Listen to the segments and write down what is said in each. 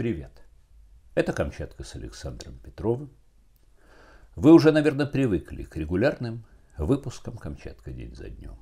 Привет! Это Камчатка с Александром Петровым. Вы уже, наверное, привыкли к регулярным выпускам «Камчатка день за днем».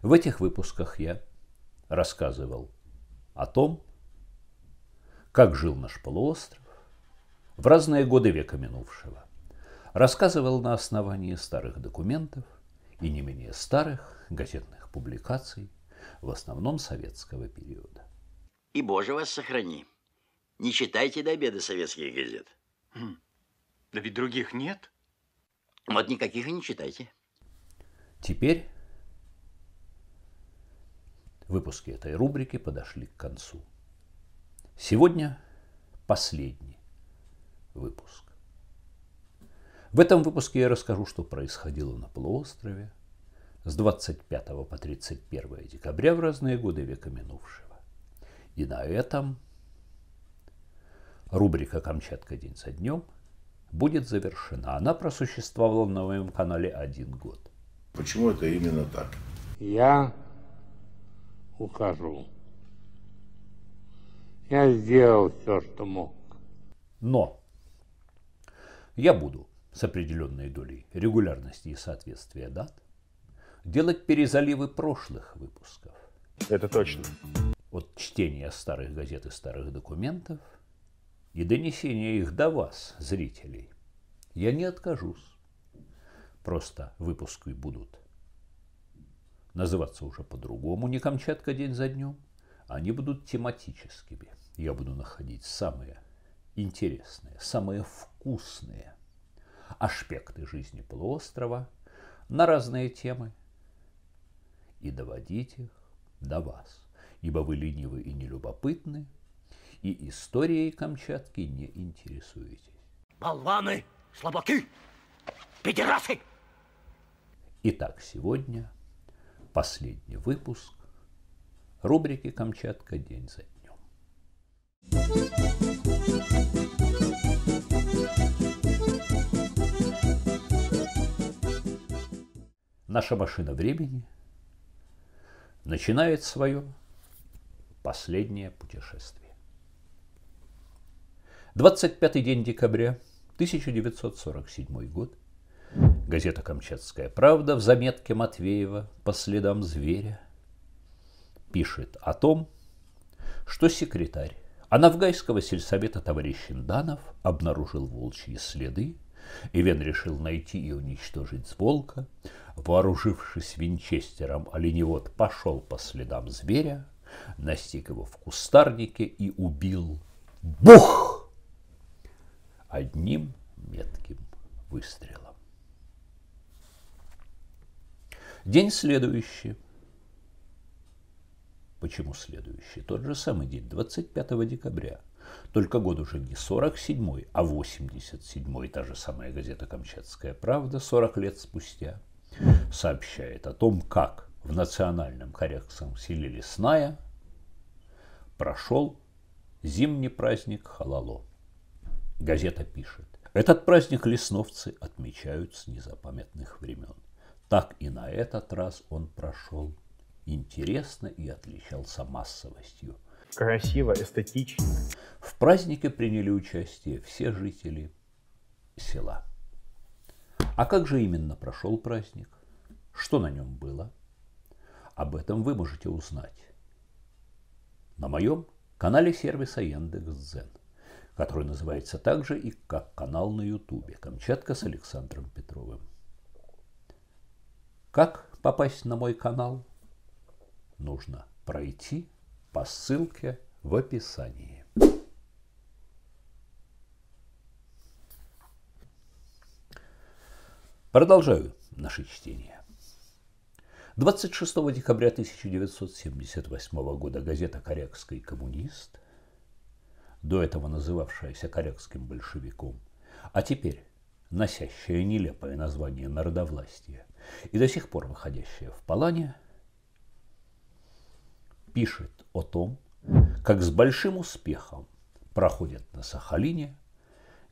В этих выпусках я рассказывал о том, как жил наш полуостров в разные годы века минувшего. Рассказывал на основании старых документов и не менее старых газетных публикаций, в основном советского периода. И Боже вас сохрани! Не читайте до обеда советских газет. Хм. Да ведь других нет. Вот никаких и не читайте. Теперь выпуски этой рубрики подошли к концу. Сегодня последний выпуск. В этом выпуске я расскажу, что происходило на полуострове с 25 по 31 декабря в разные годы века минувшего. И на этом рубрика «Камчатка день за днем» будет завершена. Она просуществовала на моем канале один год. Почему это именно так? Я ухожу. Я сделал все, что мог. Но я буду с определенной долей регулярности и соответствия дат делать перезаливы прошлых выпусков. Это точно. От чтения старых газет и старых документов – и донесения их до вас, зрителей, я не откажусь. Просто выпуски будут называться уже по-другому, не Камчатка день за днем. Они будут тематическими. Я буду находить самые интересные, самые вкусные аспекты жизни полуострова на разные темы и доводить их до вас, ибо вы ленивы и нелюбопытны – и историей Камчатки не интересуетесь. Болваны, слабаки, педерасы! Итак, сегодня последний выпуск рубрики «Камчатка. День за днем». Наша машина времени начинает свое последнее путешествие. 25 день декабря 1947 год. Газета «Камчатская правда» в заметке Матвеева «По следам зверя» пишет о том, что секретарь а Анавгайского сельсовета товарищ Инданов обнаружил волчьи следы, и Ивен решил найти и уничтожить волка. Вооружившись винчестером, оленевод пошел по следам зверя, настиг его в кустарнике и убил. Бух! одним метким выстрелом. День следующий. Почему следующий? Тот же самый день, 25 декабря. Только год уже не 47-й, а 87-й. Та же самая газета «Камчатская правда» 40 лет спустя сообщает о том, как в национальном коррекционном селе Лесная прошел зимний праздник Халало – газета пишет. Этот праздник лесновцы отмечают с незапамятных времен. Так и на этот раз он прошел интересно и отличался массовостью. Красиво, эстетично. В празднике приняли участие все жители села. А как же именно прошел праздник? Что на нем было? Об этом вы можете узнать на моем канале сервиса Яндекс.Дзен который называется также и как канал на Ютубе «Камчатка с Александром Петровым». Как попасть на мой канал? Нужно пройти по ссылке в описании. Продолжаю наше чтение. 26 декабря 1978 года газета «Корякский коммунист» до этого называвшаяся корякским большевиком, а теперь носящая нелепое название народовластия и до сих пор выходящая в Палане, пишет о том, как с большим успехом проходят на Сахалине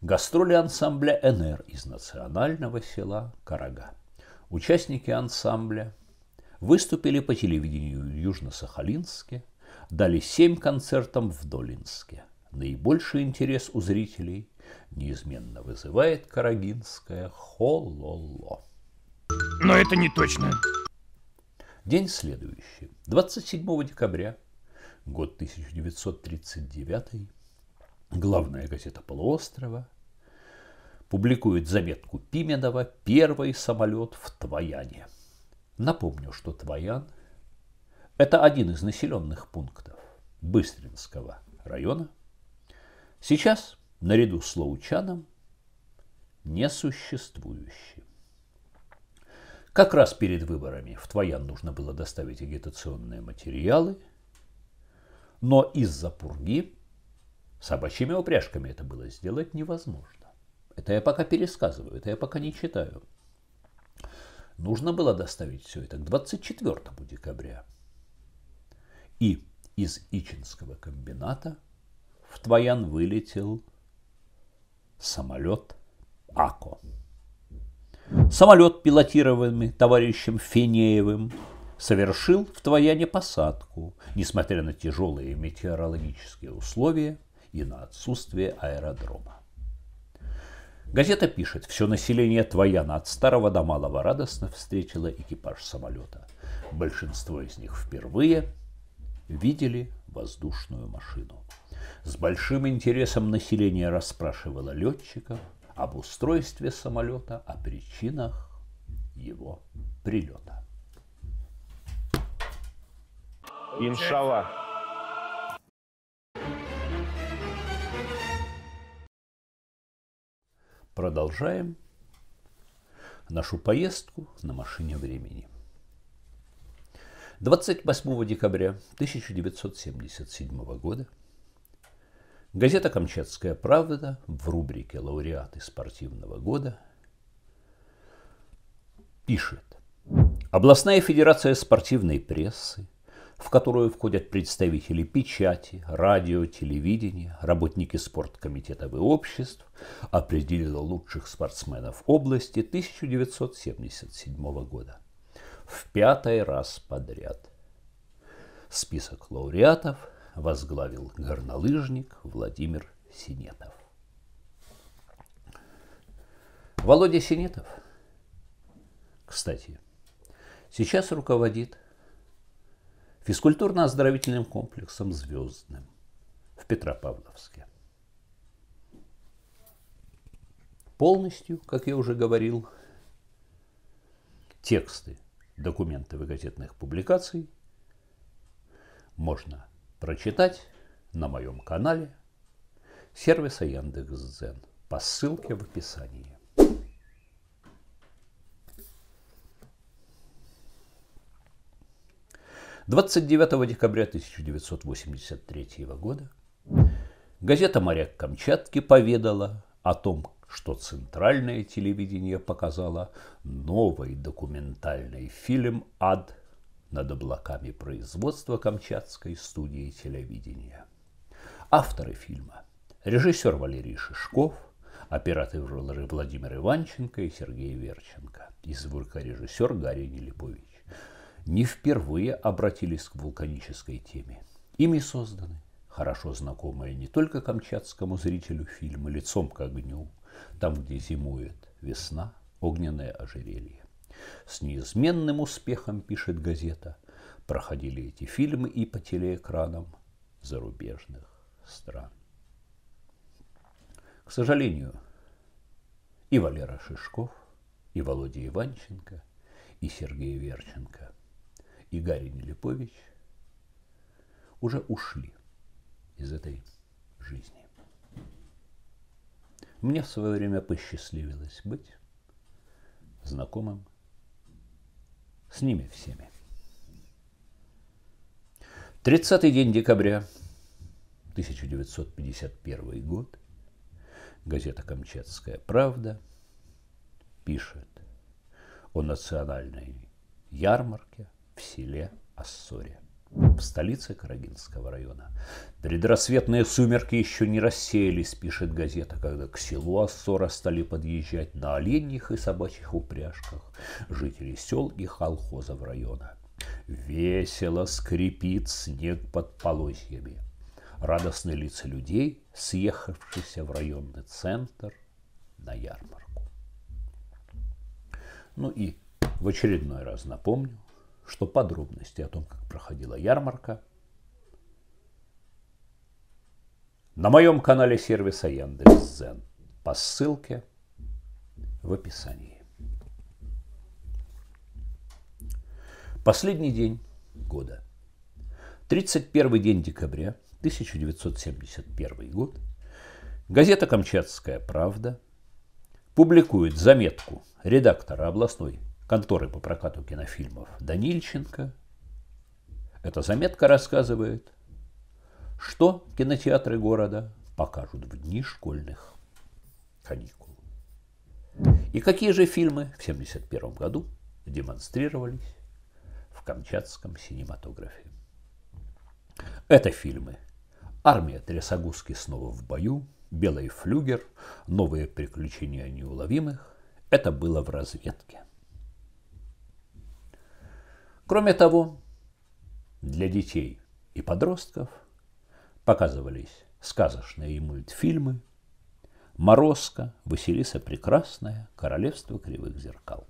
гастроли ансамбля НР из национального села Карага. Участники ансамбля выступили по телевидению в Южно-Сахалинске, дали семь концертов в Долинске – Наибольший интерес у зрителей неизменно вызывает карагинское хололо. Но это не точно. День следующий, 27 декабря, год 1939, главная газета полуострова публикует заметку Пименова «Первый самолет в Твояне». Напомню, что Твоян – это один из населенных пунктов Быстринского района – Сейчас, наряду с Лаучаном, несуществующим. Как раз перед выборами в Твоян нужно было доставить агитационные материалы, но из-за пурги собачьими упряжками это было сделать невозможно. Это я пока пересказываю, это я пока не читаю. Нужно было доставить все это к 24 декабря. И из Ичинского комбината – в Твоян вылетел самолет АКО. Самолет, пилотированный товарищем Финеевым, совершил в Твояне посадку, несмотря на тяжелые метеорологические условия и на отсутствие аэродрома. Газета пишет, все население Твояна от старого до малого радостно встретило экипаж самолета. Большинство из них впервые видели воздушную машину. С большим интересом население расспрашивало летчиков об устройстве самолета, о причинах его прилета. Иншалла. Продолжаем нашу поездку на машине времени. 28 декабря 1977 года – Газета «Камчатская правда» в рубрике «Лауреаты спортивного года» пишет. Областная федерация спортивной прессы, в которую входят представители печати, радио, телевидения, работники спорткомитетов и обществ, определила лучших спортсменов области 1977 года. В пятый раз подряд. Список лауреатов – возглавил горнолыжник Владимир Синетов. Володя Синетов, кстати, сейчас руководит физкультурно-оздоровительным комплексом «Звездным» в Петропавловске. Полностью, как я уже говорил, тексты документов и газетных публикаций можно прочитать на моем канале сервиса Яндекс.Дзен по ссылке в описании. Двадцать девятого декабря тысяча девятьсот восемьдесят третьего года газета «Моряк Камчатки» поведала о том, что центральное телевидение показало новый документальный фильм «Ад над облаками производства Камчатской студии телевидения. Авторы фильма – режиссер Валерий Шишков, операторы Владимир Иванченко и Сергей Верченко и звукорежиссер Гарри Нелипович не впервые обратились к вулканической теме. Ими созданы хорошо знакомые не только камчатскому зрителю фильмы «Лицом к огню», там, где зимует весна, огненное ожерелье. С неизменным успехом, пишет газета, проходили эти фильмы и по телеэкранам зарубежных стран. К сожалению, и Валера Шишков, и Володя Иванченко, и Сергей Верченко, и Гарри Нелепович уже ушли из этой жизни. Мне в свое время посчастливилось быть знакомым с ними всеми. 30 день декабря 1951 год. Газета «Камчатская правда» пишет о национальной ярмарке в селе Ассоре в столице Карагинского района. Предрассветные сумерки еще не рассеялись, пишет газета, когда к селу Ассора стали подъезжать на оленьих и собачьих упряжках жители сел и колхозов района. Весело скрипит снег под полозьями. Радостные лица людей, съехавшихся в районный центр на ярмарку. Ну и в очередной раз напомню, что подробности о том, как проходила ярмарка, на моем канале сервиса Яндекс.Зен по ссылке в описании. Последний день года. 31 день декабря 1971 год. Газета «Камчатская правда» публикует заметку редактора областной конторы по прокату кинофильмов Данильченко. Эта заметка рассказывает, что кинотеатры города покажут в дни школьных каникул. И какие же фильмы в 1971 году демонстрировались в камчатском синематографе? Это фильмы «Армия Трясогузки снова в бою», «Белый флюгер», «Новые приключения неуловимых». Это было в разведке – Кроме того, для детей и подростков показывались сказочные мультфильмы «Морозко», «Василиса Прекрасная», «Королевство кривых зеркал».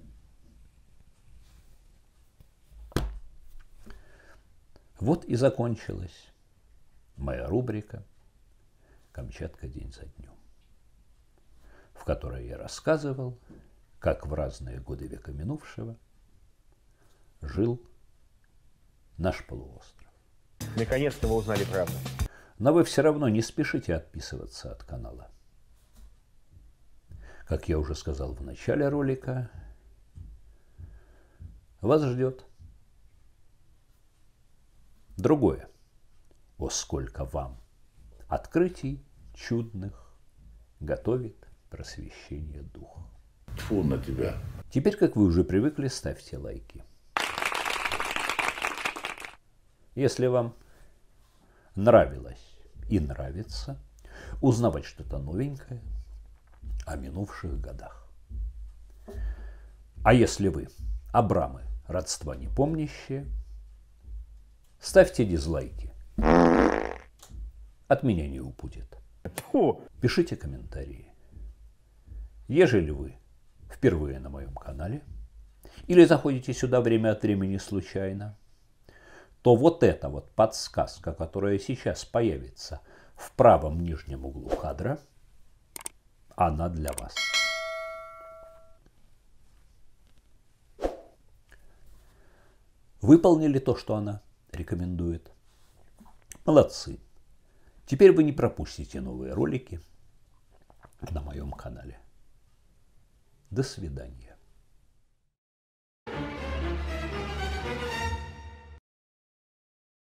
Вот и закончилась моя рубрика «Камчатка день за днем», в которой я рассказывал, как в разные годы века минувшего жил наш полуостров. Наконец-то вы узнали правду. Но вы все равно не спешите отписываться от канала. Как я уже сказал в начале ролика, вас ждет другое. О, сколько вам открытий чудных готовит просвещение духа. Тьфу на тебя. Теперь, как вы уже привыкли, ставьте лайки. Если вам нравилось и нравится узнавать что-то новенькое о минувших годах. А если вы Абрамы родства не помнящие, ставьте дизлайки. От меня не упудет. Пишите комментарии. Ежели вы впервые на моем канале или заходите сюда время от времени случайно – то вот эта вот подсказка, которая сейчас появится в правом нижнем углу кадра, она для вас. Выполнили то, что она рекомендует. Молодцы. Теперь вы не пропустите новые ролики на моем канале. До свидания.